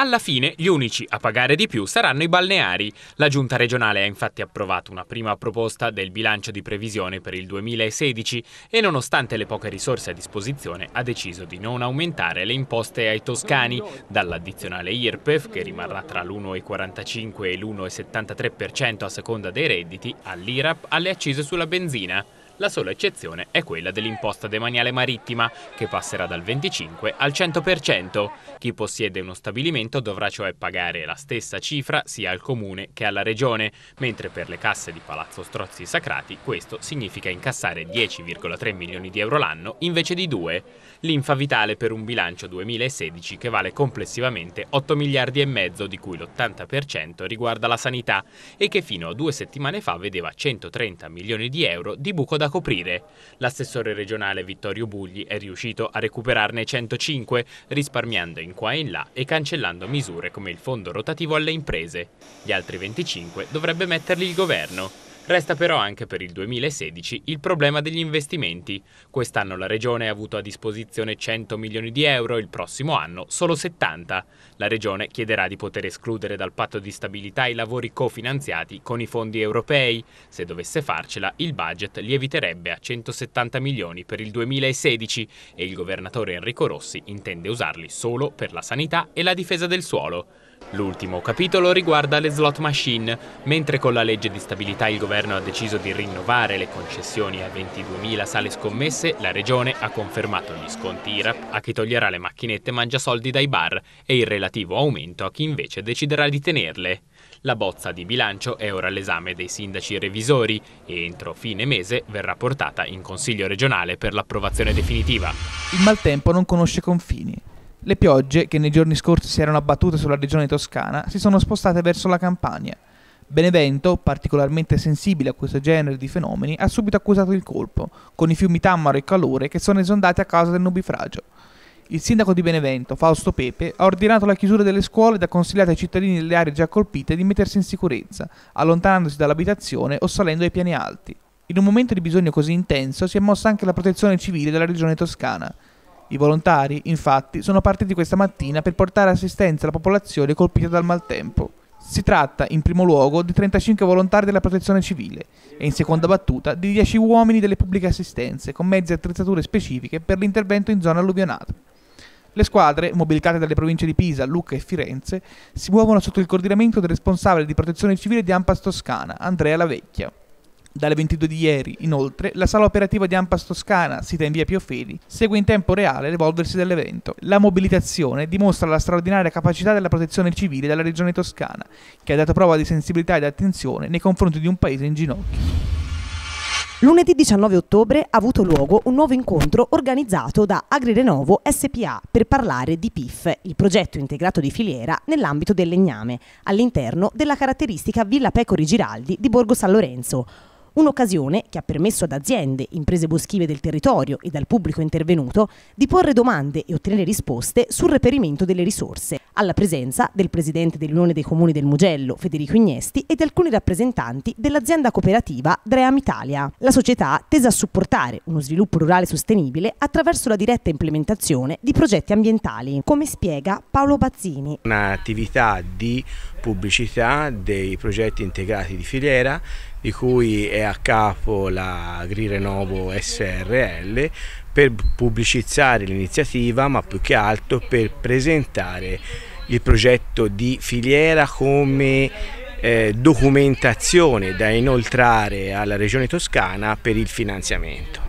Alla fine gli unici a pagare di più saranno i balneari. La giunta regionale ha infatti approvato una prima proposta del bilancio di previsione per il 2016 e nonostante le poche risorse a disposizione ha deciso di non aumentare le imposte ai toscani, dall'addizionale IRPEF che rimarrà tra l'1,45 e l'1,73% a seconda dei redditi, all'IRAP alle accise sulla benzina. La sola eccezione è quella dell'imposta demaniale marittima, che passerà dal 25 al 100%. Chi possiede uno stabilimento dovrà cioè pagare la stessa cifra sia al comune che alla regione, mentre per le casse di Palazzo Strozzi Sacrati questo significa incassare 10,3 milioni di euro l'anno invece di 2. L'infa vitale per un bilancio 2016 che vale complessivamente 8 miliardi e mezzo, di cui l'80% riguarda la sanità, e che fino a due settimane fa vedeva 130 milioni di euro di buco da coprire. L'assessore regionale Vittorio Bugli è riuscito a recuperarne 105, risparmiando in qua e in là e cancellando misure come il fondo rotativo alle imprese. Gli altri 25 dovrebbe metterli il governo. Resta però anche per il 2016 il problema degli investimenti. Quest'anno la Regione ha avuto a disposizione 100 milioni di euro, il prossimo anno solo 70. La Regione chiederà di poter escludere dal patto di stabilità i lavori cofinanziati con i fondi europei. Se dovesse farcela, il budget lieviterebbe a 170 milioni per il 2016 e il governatore Enrico Rossi intende usarli solo per la sanità e la difesa del suolo. L'ultimo capitolo riguarda le slot machine. Mentre con la legge di stabilità il governo ha deciso di rinnovare le concessioni a 22.000 sale scommesse, la regione ha confermato gli sconti IRAP a chi toglierà le macchinette mangia soldi dai bar e il relativo aumento a chi invece deciderà di tenerle. La bozza di bilancio è ora all'esame dei sindaci revisori e entro fine mese verrà portata in Consiglio regionale per l'approvazione definitiva. Il maltempo non conosce confini. Le piogge, che nei giorni scorsi si erano abbattute sulla regione toscana, si sono spostate verso la Campania. Benevento, particolarmente sensibile a questo genere di fenomeni, ha subito accusato il colpo, con i fiumi Tammaro e Calore che sono esondati a causa del nubifragio. Il sindaco di Benevento, Fausto Pepe, ha ordinato la chiusura delle scuole ed ha consigliato ai cittadini delle aree già colpite di mettersi in sicurezza, allontanandosi dall'abitazione o salendo ai piani alti. In un momento di bisogno così intenso si è mossa anche la protezione civile della regione toscana, i volontari, infatti, sono partiti questa mattina per portare assistenza alla popolazione colpita dal maltempo. Si tratta, in primo luogo, di 35 volontari della protezione civile e, in seconda battuta, di 10 uomini delle pubbliche assistenze con mezzi e attrezzature specifiche per l'intervento in zona alluvionata. Le squadre, mobilitate dalle province di Pisa, Lucca e Firenze, si muovono sotto il coordinamento del responsabile di protezione civile di Ampas Toscana, Andrea Lavecchia. Dalle 22 di ieri, inoltre, la sala operativa di Ampas Toscana, sita in via Piofili, segue in tempo reale l'evolversi dell'evento. La mobilitazione dimostra la straordinaria capacità della protezione civile della regione toscana, che ha dato prova di sensibilità ed attenzione nei confronti di un paese in ginocchio. Lunedì 19 ottobre ha avuto luogo un nuovo incontro organizzato da AgriRenovo SPA per parlare di PIF, il progetto integrato di filiera nell'ambito del legname, all'interno della caratteristica Villa Pecori Giraldi di Borgo San Lorenzo. Un'occasione che ha permesso ad aziende, imprese boschive del territorio e dal pubblico intervenuto di porre domande e ottenere risposte sul reperimento delle risorse, alla presenza del presidente dell'Unione dei Comuni del Mugello, Federico Ignesti, e di alcuni rappresentanti dell'azienda cooperativa Dream Italia. La società tese a supportare uno sviluppo rurale sostenibile attraverso la diretta implementazione di progetti ambientali, come spiega Paolo Bazzini. Un'attività di pubblicità dei progetti integrati di filiera di cui è a capo la Green SRL per pubblicizzare l'iniziativa, ma più che altro per presentare il progetto di filiera come eh, documentazione da inoltrare alla Regione Toscana per il finanziamento.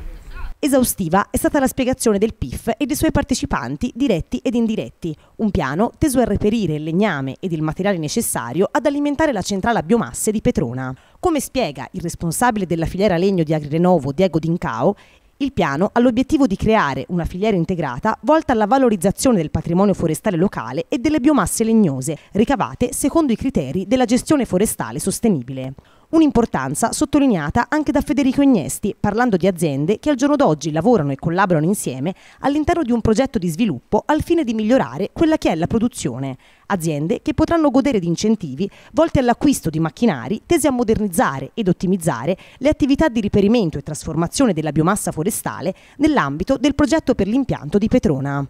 Esaustiva è stata la spiegazione del PIF e dei suoi partecipanti diretti ed indiretti, un piano teso a reperire il legname ed il materiale necessario ad alimentare la centrale a biomasse di Petrona. Come spiega il responsabile della filiera legno di Agrinovo, Diego Dincao, il piano ha l'obiettivo di creare una filiera integrata volta alla valorizzazione del patrimonio forestale locale e delle biomasse legnose, ricavate secondo i criteri della gestione forestale sostenibile. Un'importanza sottolineata anche da Federico Agnesti, parlando di aziende che al giorno d'oggi lavorano e collaborano insieme all'interno di un progetto di sviluppo al fine di migliorare quella che è la produzione. Aziende che potranno godere di incentivi volti all'acquisto di macchinari tesi a modernizzare ed ottimizzare le attività di riperimento e trasformazione della biomassa forestale nell'ambito del progetto per l'impianto di Petrona.